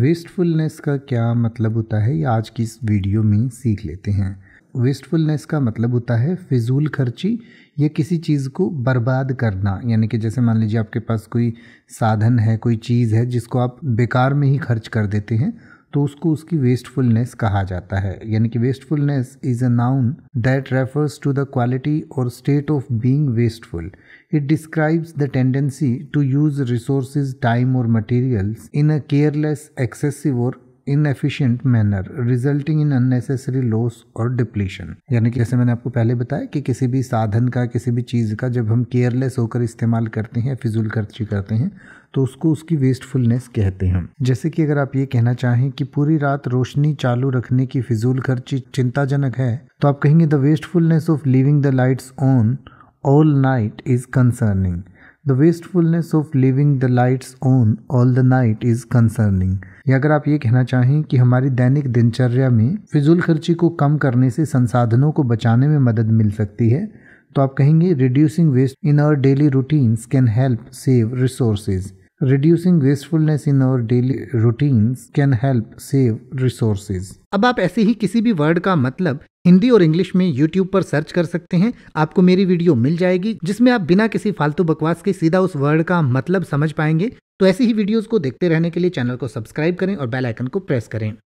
वेस्टफुलनेस का क्या मतलब होता है ये आज की इस वीडियो में सीख लेते हैं वेस्टफुलनेस का मतलब होता है फिजूल खर्ची या किसी चीज़ को बर्बाद करना यानी कि जैसे मान लीजिए आपके पास कोई साधन है कोई चीज़ है जिसको आप बेकार में ही खर्च कर देते हैं तो उसको उसकी वेस्टफुलनेस कहा जाता है यानी कि wastefulness is a noun that refers to the quality और state of being wasteful it describes the tendency to use resources time और materials in a careless excessive और inefficient manner resulting in unnecessary loss और depletion यानी कि जैसे मैंने आपको पहले बताया कि किसी भी साधन का किसी भी चीज़ का जब हम केयरलेस होकर इस्तेमाल करते हैं फिजूल खर्ची करते हैं तो उसको उसकी वेस्टफुलनेस कहते हैं जैसे कि अगर आप ये कहना चाहें कि पूरी रात रोशनी चालू रखने की फिजूल खर्ची चिंताजनक है तो आप कहेंगे the wastefulness of living the lights on all night is concerning the wastefulness of living the lights on all the night is concerning या अगर आप ये कहना चाहें कि हमारी दैनिक दिनचर्या में फिजूल खर्ची को कम करने से संसाधनों को बचाने में मदद मिल सकती है तो आप कहेंगे reducing waste in our daily routines can help save resources reducing wastefulness in our daily routines can help save resources अब आप ऐसे ही किसी भी वर्ड का मतलब हिंदी और इंग्लिश में यूट्यूब पर सर्च कर सकते हैं आपको मेरी वीडियो मिल जाएगी जिसमें आप बिना किसी फालतू बकवास के सीधा उस वर्ड का मतलब समझ पाएंगे तो ऐसी ही वीडियोस को देखते रहने के लिए चैनल को सब्सक्राइब करें और बेल आइकन को प्रेस करें